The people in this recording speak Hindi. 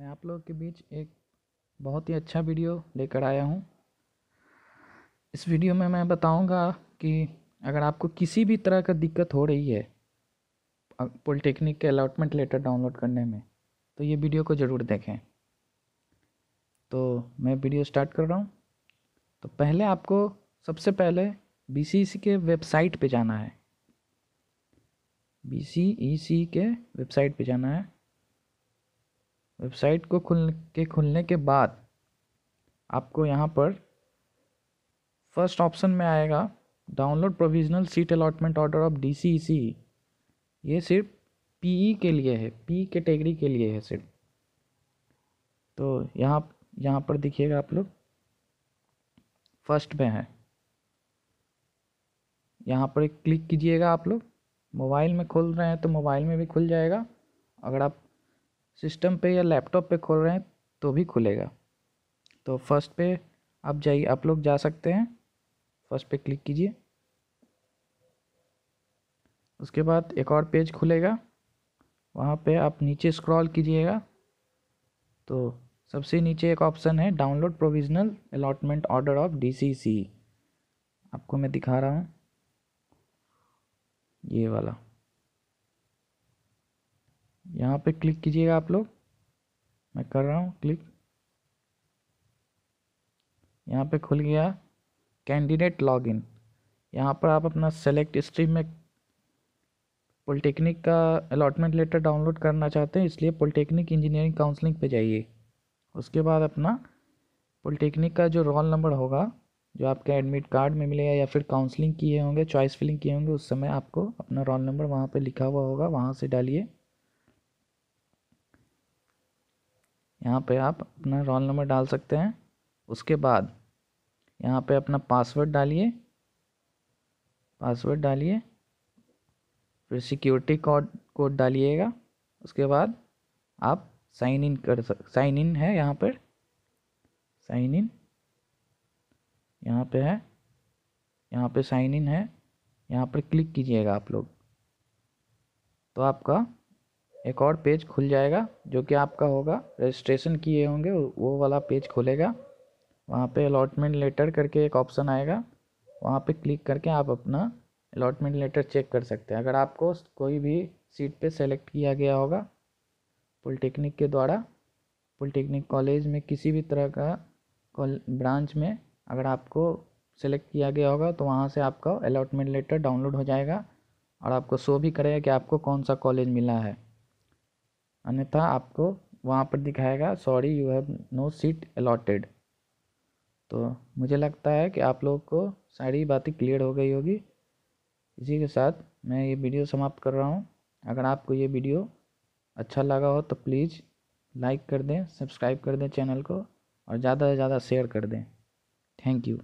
मैं आप लोग के बीच एक बहुत ही अच्छा वीडियो लेकर आया हूँ इस वीडियो में मैं बताऊँगा कि अगर आपको किसी भी तरह का दिक्कत हो रही है पॉलिटेक्निक के अलाटमेंट लेटर डाउनलोड करने में तो ये वीडियो को ज़रूर देखें तो मैं वीडियो स्टार्ट कर रहा हूँ तो पहले आपको सबसे पहले बी e के वेबसाइट पे जाना है बी e के वेबसाइट पे जाना है वेबसाइट को खुल के खुलने के बाद आपको यहाँ पर फर्स्ट ऑप्शन में आएगा download provisional seat allotment order of D C C ये सिर्फ पीई e के लिए है पी e कैटेगरी के लिए है सिर्फ तो यहाँ यहाँ पर दिखिएगा आप लोग फर्स्ट में है यहाँ पर क्लिक कीजिएगा आप लोग मोबाइल में खोल रहे हैं तो मोबाइल में भी खुल जाएगा अगर आप सिस्टम पे या लैपटॉप पे खोल रहे हैं तो भी खुलेगा तो फर्स्ट पे आप जाइए आप लोग जा सकते हैं फर्स्ट पे क्लिक कीजिए उसके बाद एक और पेज खुलेगा वहाँ पे आप नीचे स्क्रॉल कीजिएगा तो सबसे नीचे एक ऑप्शन है download provisional allotment order of DCC आपको मैं दिखा रहा हूँ ये वाला यहाँ पे क्लिक कीजिएगा आप लोग मैं कर रहा हूँ क्लिक यहाँ पे खुल गया कैंडिडेट लॉगिन यहाँ पर आप अपना सेलेक्ट स्ट्रीम में पॉलिटेक्निक का अलॉटमेंट लेटर डाउनलोड करना चाहते हैं इसलिए पॉलिटेक्निक इंजीनियरिंग काउंसलिंग पे जाइए उसके बाद अपना पॉलिटेक्निक का जो रोल नंबर होगा जो आपके एडमिट कार्ड में मिलेगा या फिर काउंसलिंग किए होंगे चॉइस फिलिंग किए होंगे उस समय आपको अपना रोल नंबर वहाँ पर लिखा हुआ होगा वहाँ से डालिए यहाँ पे आप अपना रोल नंबर डाल सकते हैं उसके बाद यहाँ पे अपना पासवर्ड डालिए पासवर्ड डालिए फिर सिक्योरिटी कोड कोड डालिएगा उसके बाद आप साइन इन कर सक साइन इन है यहाँ पर साइन इन यहाँ पे है यहाँ पे साइन इन है यहाँ पर क्लिक कीजिएगा आप लोग तो आपका एक और पेज खुल जाएगा जो कि आपका होगा रजिस्ट्रेशन किए होंगे वो वाला पेज खुलेगा वहाँ पे अलॉटमेंट लेटर करके एक ऑप्शन आएगा वहाँ पे क्लिक करके आप अपना अलॉटमेंट लेटर चेक कर सकते हैं अगर आपको कोई भी सीट पे सेलेक्ट किया गया होगा पॉलिटेक्निक के द्वारा पॉलिटेक्निक कॉलेज में किसी भी तरह का ब्रांच में अगर आपको सेलेक्ट किया गया होगा तो वहाँ से आपका अलॉटमेंट लेटर डाउनलोड हो जाएगा और आपको शो भी करेगा कि आपको कौन सा कॉलेज मिला है अन्यथा आपको वहाँ पर दिखाएगा sorry you have no seat allotted तो मुझे लगता है कि आप लोग को सारी बातें क्लियर हो गई होगी इसी के साथ मैं ये वीडियो समाप्त कर रहा हूँ अगर आपको ये वीडियो अच्छा लगा हो तो प्लीज़ लाइक कर दें सब्सक्राइब कर दें चैनल को और ज़्यादा से ज़्यादा शेयर कर दें थैंक यू